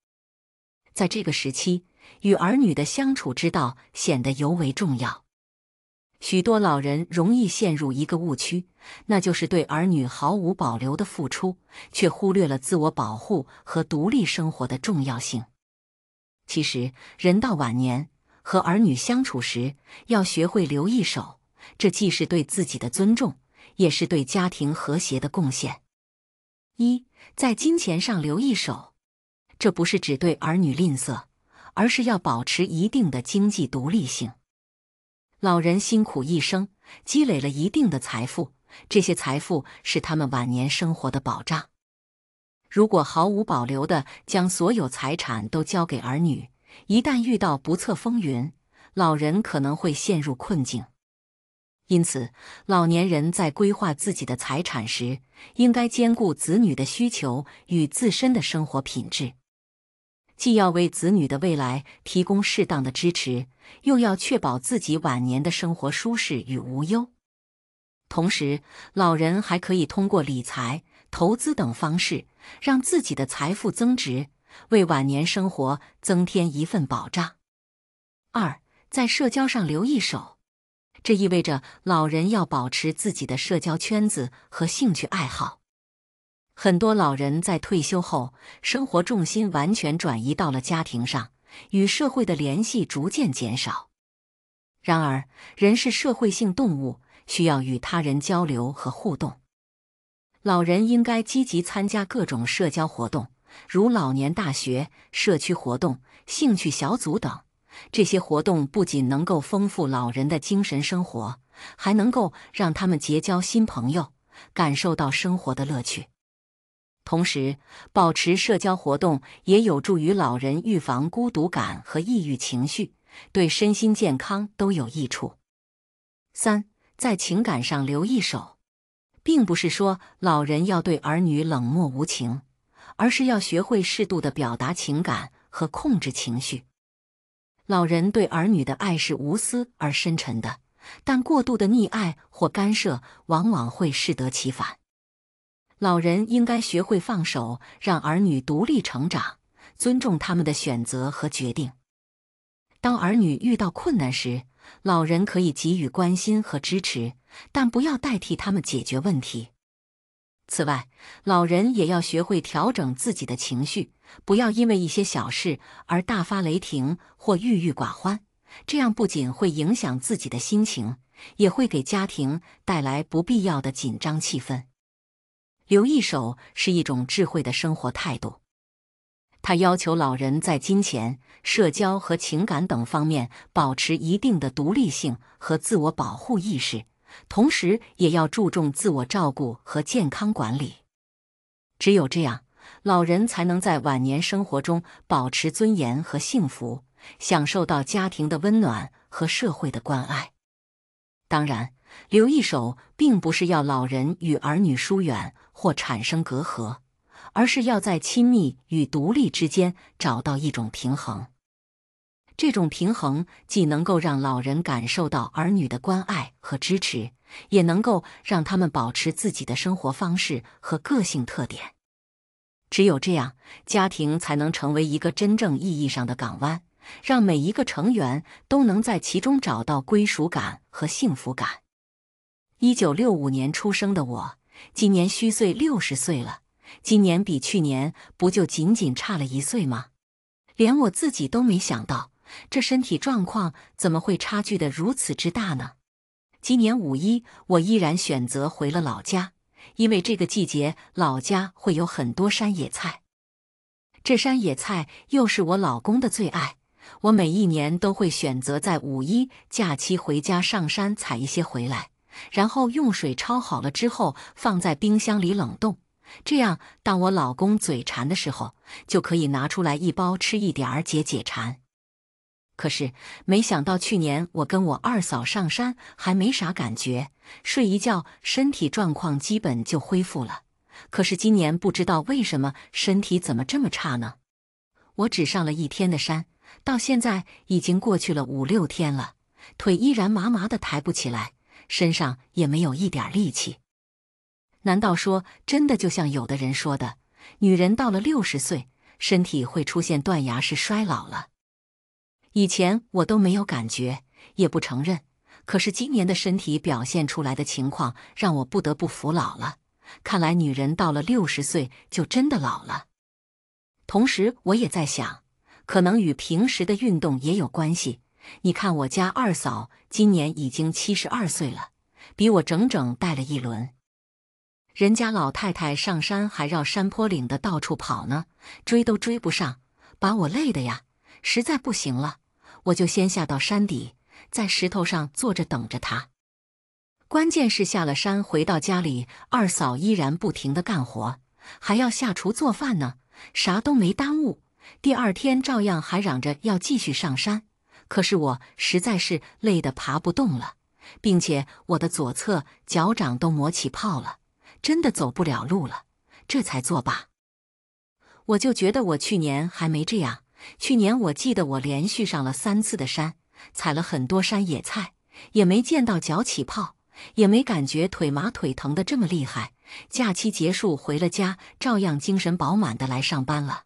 在这个时期，与儿女的相处之道显得尤为重要。许多老人容易陷入一个误区，那就是对儿女毫无保留的付出，却忽略了自我保护和独立生活的重要性。其实，人到晚年和儿女相处时，要学会留一手，这既是对自己的尊重，也是对家庭和谐的贡献。一，在金钱上留一手，这不是只对儿女吝啬，而是要保持一定的经济独立性。老人辛苦一生，积累了一定的财富，这些财富是他们晚年生活的保障。如果毫无保留的将所有财产都交给儿女，一旦遇到不测风云，老人可能会陷入困境。因此，老年人在规划自己的财产时，应该兼顾子女的需求与自身的生活品质。既要为子女的未来提供适当的支持，又要确保自己晚年的生活舒适与无忧。同时，老人还可以通过理财、投资等方式，让自己的财富增值，为晚年生活增添一份保障。二，在社交上留一手，这意味着老人要保持自己的社交圈子和兴趣爱好。很多老人在退休后，生活重心完全转移到了家庭上，与社会的联系逐渐减少。然而，人是社会性动物，需要与他人交流和互动。老人应该积极参加各种社交活动，如老年大学、社区活动、兴趣小组等。这些活动不仅能够丰富老人的精神生活，还能够让他们结交新朋友，感受到生活的乐趣。同时，保持社交活动也有助于老人预防孤独感和抑郁情绪，对身心健康都有益处。三，在情感上留一手，并不是说老人要对儿女冷漠无情，而是要学会适度的表达情感和控制情绪。老人对儿女的爱是无私而深沉的，但过度的溺爱或干涉往往会适得其反。老人应该学会放手，让儿女独立成长，尊重他们的选择和决定。当儿女遇到困难时，老人可以给予关心和支持，但不要代替他们解决问题。此外，老人也要学会调整自己的情绪，不要因为一些小事而大发雷霆或郁郁寡欢。这样不仅会影响自己的心情，也会给家庭带来不必要的紧张气氛。留一手是一种智慧的生活态度。他要求老人在金钱、社交和情感等方面保持一定的独立性和自我保护意识，同时也要注重自我照顾和健康管理。只有这样，老人才能在晚年生活中保持尊严和幸福，享受到家庭的温暖和社会的关爱。当然。留一手，并不是要老人与儿女疏远或产生隔阂，而是要在亲密与独立之间找到一种平衡。这种平衡既能够让老人感受到儿女的关爱和支持，也能够让他们保持自己的生活方式和个性特点。只有这样，家庭才能成为一个真正意义上的港湾，让每一个成员都能在其中找到归属感和幸福感。一九六五年出生的我，今年虚岁六十岁了。今年比去年不就仅仅差了一岁吗？连我自己都没想到，这身体状况怎么会差距的如此之大呢？今年五一，我依然选择回了老家，因为这个季节老家会有很多山野菜。这山野菜又是我老公的最爱，我每一年都会选择在五一假期回家上山采一些回来。然后用水焯好了之后，放在冰箱里冷冻。这样，当我老公嘴馋的时候，就可以拿出来一包吃一点儿解解馋。可是没想到，去年我跟我二嫂上山还没啥感觉，睡一觉，身体状况基本就恢复了。可是今年不知道为什么身体怎么这么差呢？我只上了一天的山，到现在已经过去了五六天了，腿依然麻麻的，抬不起来。身上也没有一点力气，难道说真的就像有的人说的，女人到了六十岁，身体会出现断崖式衰老了？以前我都没有感觉，也不承认。可是今年的身体表现出来的情况，让我不得不服老了。看来女人到了六十岁，就真的老了。同时，我也在想，可能与平时的运动也有关系。你看，我家二嫂今年已经七十二岁了，比我整整大了一轮。人家老太太上山还绕山坡岭的到处跑呢，追都追不上，把我累的呀！实在不行了，我就先下到山底，在石头上坐着等着她。关键是下了山回到家里，二嫂依然不停的干活，还要下厨做饭呢，啥都没耽误。第二天照样还嚷着要继续上山。可是我实在是累得爬不动了，并且我的左侧脚掌都磨起泡了，真的走不了路了，这才作罢。我就觉得我去年还没这样，去年我记得我连续上了三次的山，采了很多山野菜，也没见到脚起泡，也没感觉腿麻腿疼的这么厉害。假期结束回了家，照样精神饱满的来上班了。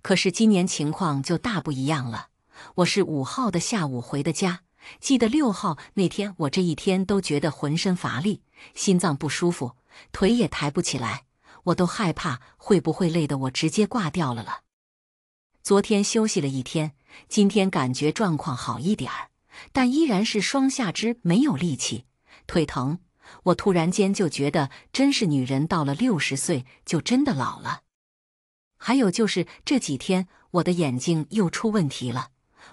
可是今年情况就大不一样了。我是五号的下午回的家，记得六号那天，我这一天都觉得浑身乏力，心脏不舒服，腿也抬不起来，我都害怕会不会累得我直接挂掉了了。昨天休息了一天，今天感觉状况好一点儿，但依然是双下肢没有力气，腿疼。我突然间就觉得，真是女人到了六十岁就真的老了。还有就是这几天我的眼睛又出问题了。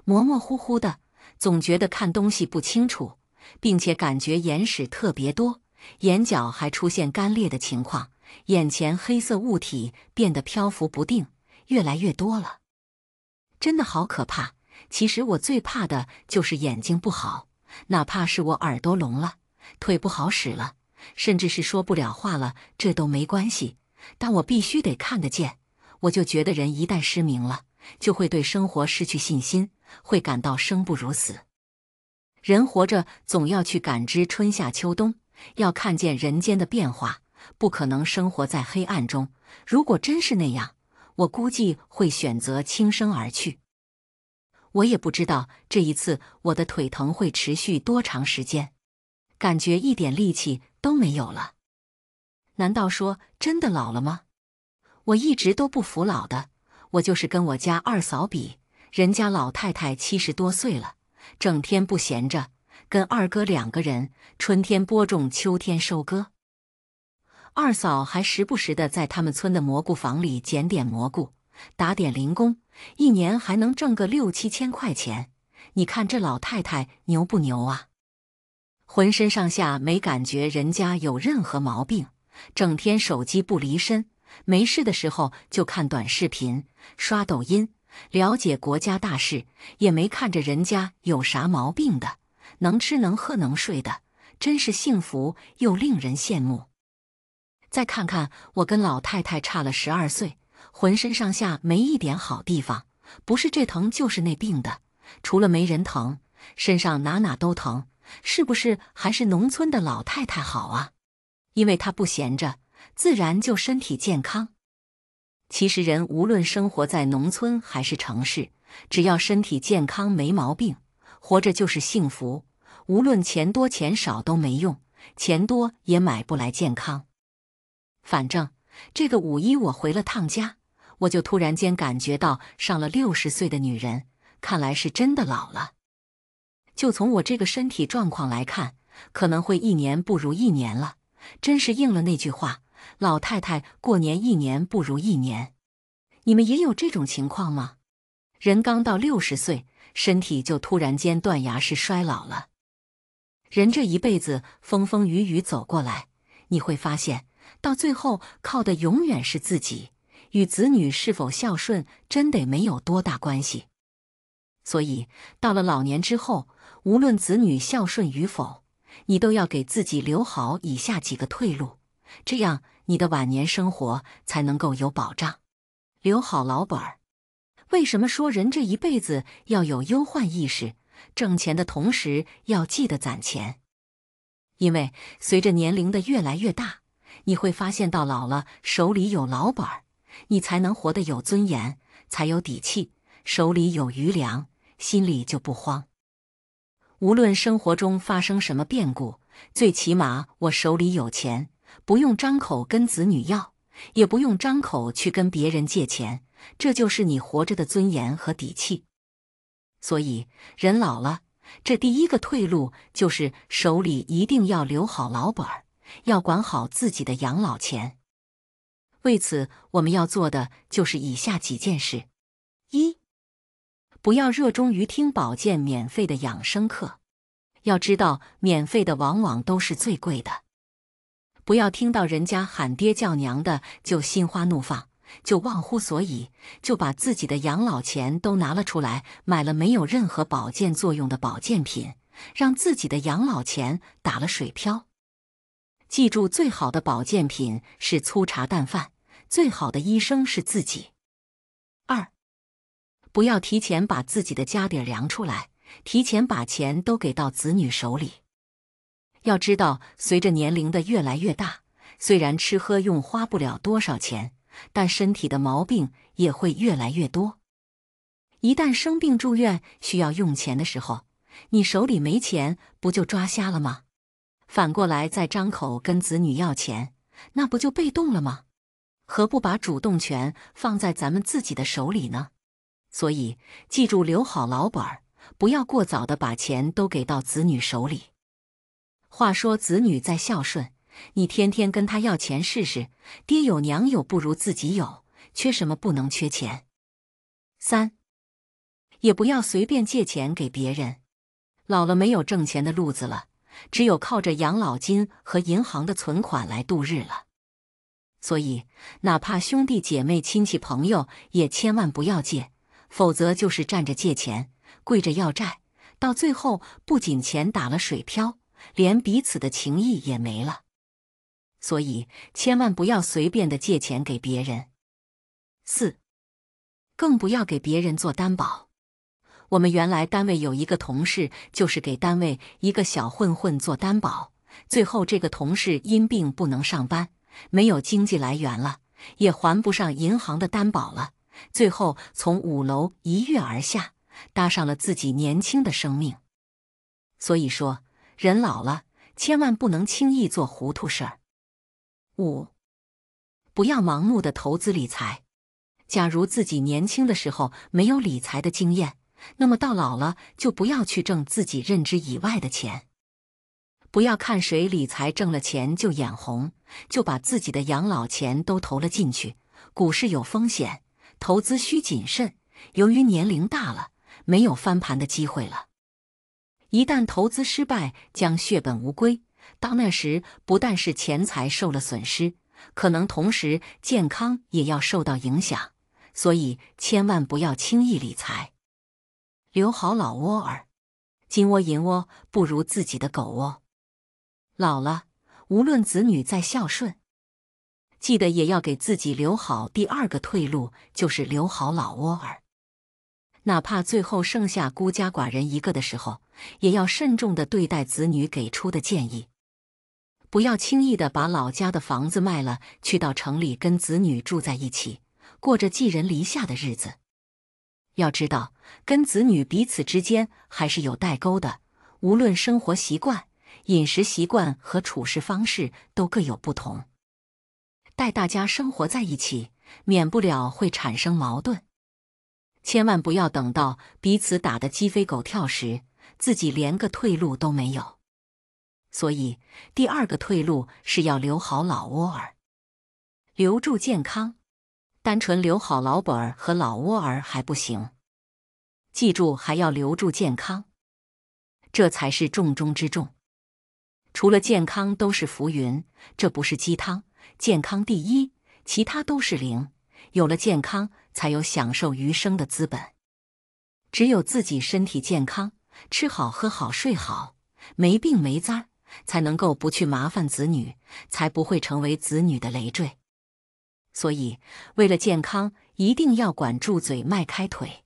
模模糊糊的，总觉得看东西不清楚，并且感觉眼屎特别多，眼角还出现干裂的情况。眼前黑色物体变得漂浮不定，越来越多了，真的好可怕。其实我最怕的就是眼睛不好，哪怕是我耳朵聋了、腿不好使了，甚至是说不了话了，这都没关系，但我必须得看得见。我就觉得人一旦失明了，就会对生活失去信心。会感到生不如死。人活着总要去感知春夏秋冬，要看见人间的变化，不可能生活在黑暗中。如果真是那样，我估计会选择轻生而去。我也不知道这一次我的腿疼会持续多长时间，感觉一点力气都没有了。难道说真的老了吗？我一直都不服老的，我就是跟我家二嫂比。人家老太太七十多岁了，整天不闲着，跟二哥两个人，春天播种，秋天收割。二嫂还时不时的在他们村的蘑菇房里捡点蘑菇，打点零工，一年还能挣个六七千块钱。你看这老太太牛不牛啊？浑身上下没感觉人家有任何毛病，整天手机不离身，没事的时候就看短视频，刷抖音。了解国家大事也没看着人家有啥毛病的，能吃能喝能睡的，真是幸福又令人羡慕。再看看我跟老太太差了十二岁，浑身上下没一点好地方，不是这疼就是那病的，除了没人疼，身上哪哪都疼。是不是还是农村的老太太好啊？因为她不闲着，自然就身体健康。其实，人无论生活在农村还是城市，只要身体健康没毛病，活着就是幸福。无论钱多钱少都没用，钱多也买不来健康。反正这个五一我回了趟家，我就突然间感觉到，上了六十岁的女人，看来是真的老了。就从我这个身体状况来看，可能会一年不如一年了。真是应了那句话。老太太过年一年不如一年，你们也有这种情况吗？人刚到六十岁，身体就突然间断崖式衰老了。人这一辈子风风雨雨走过来，你会发现，到最后靠的永远是自己。与子女是否孝顺，真得没有多大关系。所以，到了老年之后，无论子女孝顺与否，你都要给自己留好以下几个退路。这样，你的晚年生活才能够有保障，留好老本儿。为什么说人这一辈子要有忧患意识？挣钱的同时要记得攒钱，因为随着年龄的越来越大，你会发现到老了手里有老本儿，你才能活得有尊严，才有底气。手里有余粮，心里就不慌。无论生活中发生什么变故，最起码我手里有钱。不用张口跟子女要，也不用张口去跟别人借钱，这就是你活着的尊严和底气。所以，人老了，这第一个退路就是手里一定要留好老本儿，要管好自己的养老钱。为此，我们要做的就是以下几件事：一、不要热衷于听保健免费的养生课，要知道，免费的往往都是最贵的。不要听到人家喊爹叫娘的就心花怒放，就忘乎所以，就把自己的养老钱都拿了出来，买了没有任何保健作用的保健品，让自己的养老钱打了水漂。记住，最好的保健品是粗茶淡饭，最好的医生是自己。二，不要提前把自己的家底儿量出来，提前把钱都给到子女手里。要知道，随着年龄的越来越大，虽然吃喝用花不了多少钱，但身体的毛病也会越来越多。一旦生病住院需要用钱的时候，你手里没钱，不就抓瞎了吗？反过来再张口跟子女要钱，那不就被动了吗？何不把主动权放在咱们自己的手里呢？所以，记住留好老本儿，不要过早的把钱都给到子女手里。话说，子女再孝顺，你天天跟他要钱试试。爹有娘有，不如自己有。缺什么不能缺钱。三，也不要随便借钱给别人。老了没有挣钱的路子了，只有靠着养老金和银行的存款来度日了。所以，哪怕兄弟姐妹、亲戚朋友，也千万不要借，否则就是站着借钱，跪着要债，到最后不仅钱打了水漂。连彼此的情谊也没了，所以千万不要随便的借钱给别人，四，更不要给别人做担保。我们原来单位有一个同事，就是给单位一个小混混做担保，最后这个同事因病不能上班，没有经济来源了，也还不上银行的担保了，最后从五楼一跃而下，搭上了自己年轻的生命。所以说。人老了，千万不能轻易做糊涂事儿。五，不要盲目的投资理财。假如自己年轻的时候没有理财的经验，那么到老了就不要去挣自己认知以外的钱。不要看谁理财挣了钱就眼红，就把自己的养老钱都投了进去。股市有风险，投资需谨慎。由于年龄大了，没有翻盘的机会了。一旦投资失败，将血本无归。到那时，不但是钱财受了损失，可能同时健康也要受到影响。所以，千万不要轻易理财，留好老窝儿。金窝银窝，不如自己的狗窝。老了，无论子女再孝顺，记得也要给自己留好第二个退路，就是留好老窝儿。哪怕最后剩下孤家寡人一个的时候。也要慎重的对待子女给出的建议，不要轻易的把老家的房子卖了，去到城里跟子女住在一起，过着寄人篱下的日子。要知道，跟子女彼此之间还是有代沟的，无论生活习惯、饮食习惯和处事方式都各有不同，待大家生活在一起，免不了会产生矛盾，千万不要等到彼此打得鸡飞狗跳时。自己连个退路都没有，所以第二个退路是要留好老窝儿，留住健康。单纯留好老本儿和老窝儿还不行，记住还要留住健康，这才是重中之重。除了健康都是浮云，这不是鸡汤，健康第一，其他都是零。有了健康，才有享受余生的资本。只有自己身体健康。吃好喝好睡好，没病没灾，才能够不去麻烦子女，才不会成为子女的累赘。所以，为了健康，一定要管住嘴，迈开腿。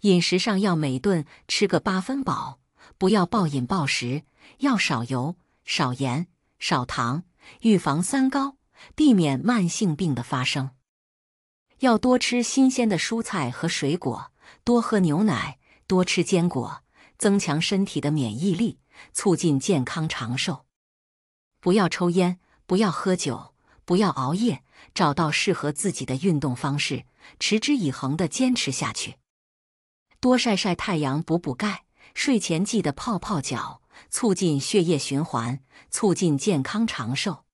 饮食上要每顿吃个八分饱，不要暴饮暴食，要少油、少盐、少糖，预防三高，避免慢性病的发生。要多吃新鲜的蔬菜和水果，多喝牛奶，多吃坚果。增强身体的免疫力，促进健康长寿。不要抽烟，不要喝酒，不要熬夜，找到适合自己的运动方式，持之以恒的坚持下去。多晒晒太阳，补补钙。睡前记得泡泡脚，促进血液循环，促进健康长寿。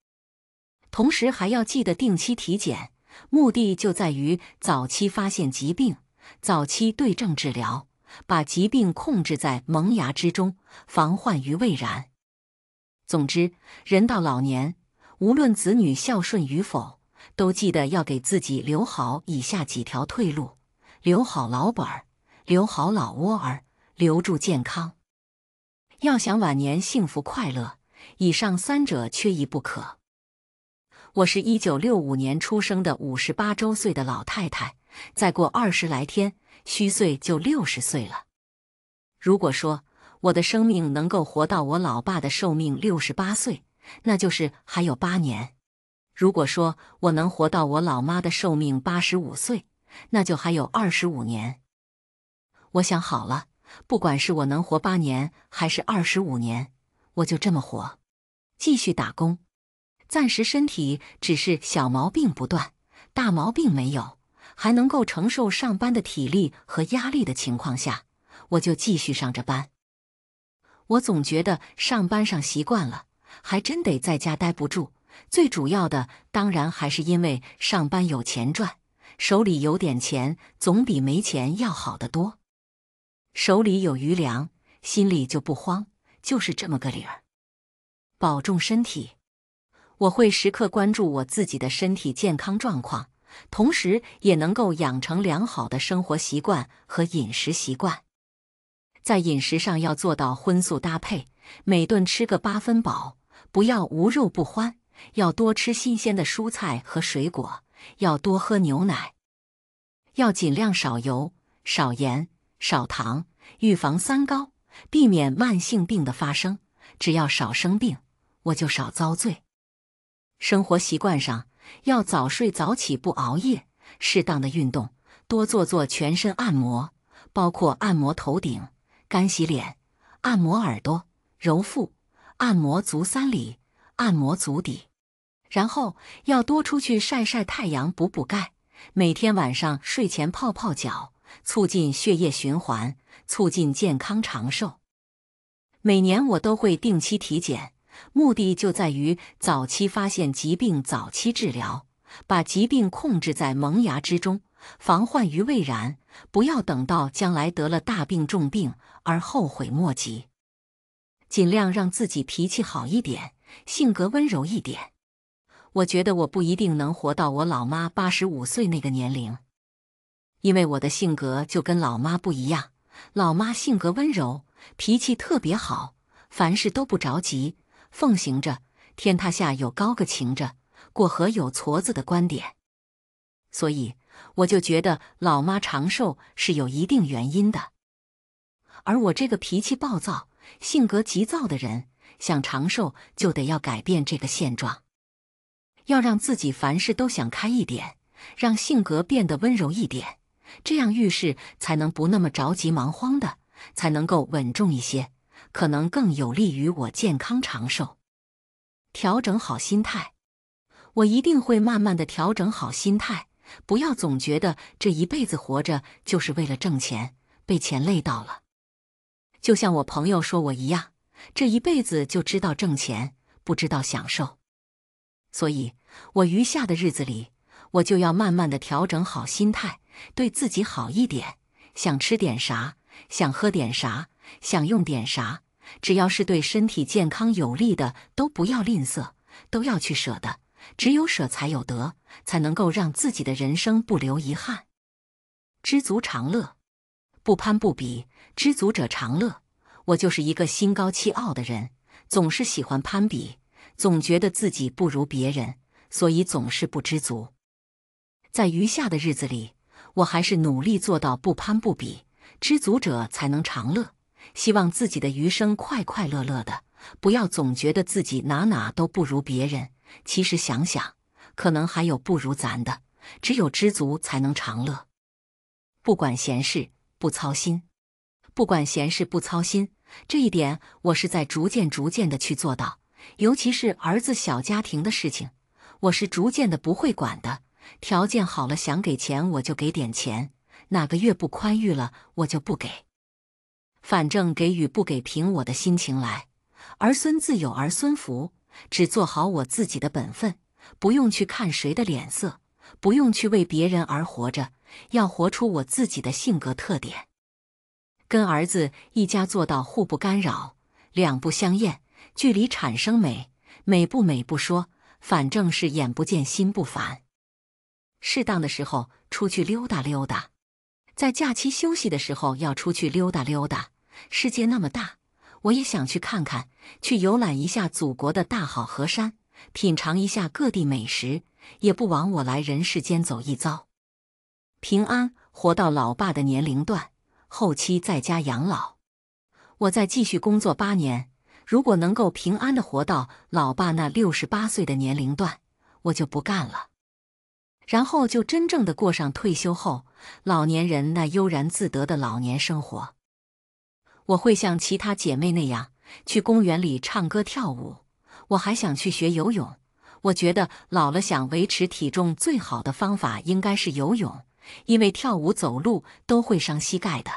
同时还要记得定期体检，目的就在于早期发现疾病，早期对症治疗。把疾病控制在萌芽之中，防患于未然。总之，人到老年，无论子女孝顺与否，都记得要给自己留好以下几条退路：留好老本儿，留好老窝儿，留住健康。要想晚年幸福快乐，以上三者缺一不可。我是一九六五年出生的五十八周岁的老太太。再过二十来天，虚岁就六十岁了。如果说我的生命能够活到我老爸的寿命六十八岁，那就是还有八年；如果说我能活到我老妈的寿命八十五岁，那就还有二十五年。我想好了，不管是我能活八年还是二十五年，我就这么活，继续打工。暂时身体只是小毛病不断，大毛病没有。还能够承受上班的体力和压力的情况下，我就继续上着班。我总觉得上班上习惯了，还真得在家待不住。最主要的当然还是因为上班有钱赚，手里有点钱总比没钱要好得多。手里有余粮，心里就不慌，就是这么个理儿。保重身体，我会时刻关注我自己的身体健康状况。同时，也能够养成良好的生活习惯和饮食习惯。在饮食上要做到荤素搭配，每顿吃个八分饱，不要无肉不欢。要多吃新鲜的蔬菜和水果，要多喝牛奶，要尽量少油、少盐、少糖，预防三高，避免慢性病的发生。只要少生病，我就少遭罪。生活习惯上。要早睡早起，不熬夜；适当的运动，多做做全身按摩，包括按摩头顶、干洗脸、按摩耳朵、揉腹、按摩足三里、按摩足底。然后要多出去晒晒太阳，补补钙。每天晚上睡前泡泡脚，促进血液循环，促进健康长寿。每年我都会定期体检。目的就在于早期发现疾病、早期治疗，把疾病控制在萌芽之中，防患于未然，不要等到将来得了大病重病而后悔莫及。尽量让自己脾气好一点，性格温柔一点。我觉得我不一定能活到我老妈八十五岁那个年龄，因为我的性格就跟老妈不一样。老妈性格温柔，脾气特别好，凡事都不着急。奉行着“天塌下有高个擎着，过河有矬子”的观点，所以我就觉得老妈长寿是有一定原因的。而我这个脾气暴躁、性格急躁的人，想长寿就得要改变这个现状，要让自己凡事都想开一点，让性格变得温柔一点，这样遇事才能不那么着急忙慌的，才能够稳重一些。可能更有利于我健康长寿。调整好心态，我一定会慢慢的调整好心态。不要总觉得这一辈子活着就是为了挣钱，被钱累到了。就像我朋友说我一样，这一辈子就知道挣钱，不知道享受。所以，我余下的日子里，我就要慢慢的调整好心态，对自己好一点。想吃点啥，想喝点啥。想用点啥，只要是对身体健康有利的，都不要吝啬，都要去舍得。只有舍才有得，才能够让自己的人生不留遗憾。知足常乐，不攀不比，知足者常乐。我就是一个心高气傲的人，总是喜欢攀比，总觉得自己不如别人，所以总是不知足。在余下的日子里，我还是努力做到不攀不比，知足者才能常乐。希望自己的余生快快乐乐的，不要总觉得自己哪哪都不如别人。其实想想，可能还有不如咱的。只有知足才能长乐。不管闲事，不操心。不管闲事，不操心。这一点，我是在逐渐、逐渐的去做到。尤其是儿子小家庭的事情，我是逐渐的不会管的。条件好了，想给钱我就给点钱；哪个月不宽裕了，我就不给。反正给与不给，凭我的心情来。儿孙自有儿孙福，只做好我自己的本分，不用去看谁的脸色，不用去为别人而活着，要活出我自己的性格特点。跟儿子一家做到互不干扰，两不相厌，距离产生美，美不美不说，反正是眼不见心不烦。适当的时候出去溜达溜达。在假期休息的时候，要出去溜达溜达。世界那么大，我也想去看看，去游览一下祖国的大好河山，品尝一下各地美食，也不枉我来人世间走一遭。平安活到老爸的年龄段，后期在家养老。我再继续工作八年，如果能够平安的活到老爸那六十八岁的年龄段，我就不干了。然后就真正的过上退休后老年人那悠然自得的老年生活。我会像其他姐妹那样去公园里唱歌跳舞。我还想去学游泳。我觉得老了想维持体重最好的方法应该是游泳，因为跳舞、走路都会伤膝盖的。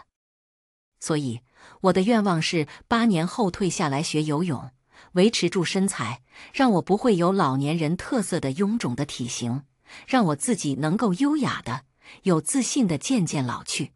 所以我的愿望是八年后退下来学游泳，维持住身材，让我不会有老年人特色的臃肿的体型。让我自己能够优雅的、有自信的渐渐老去。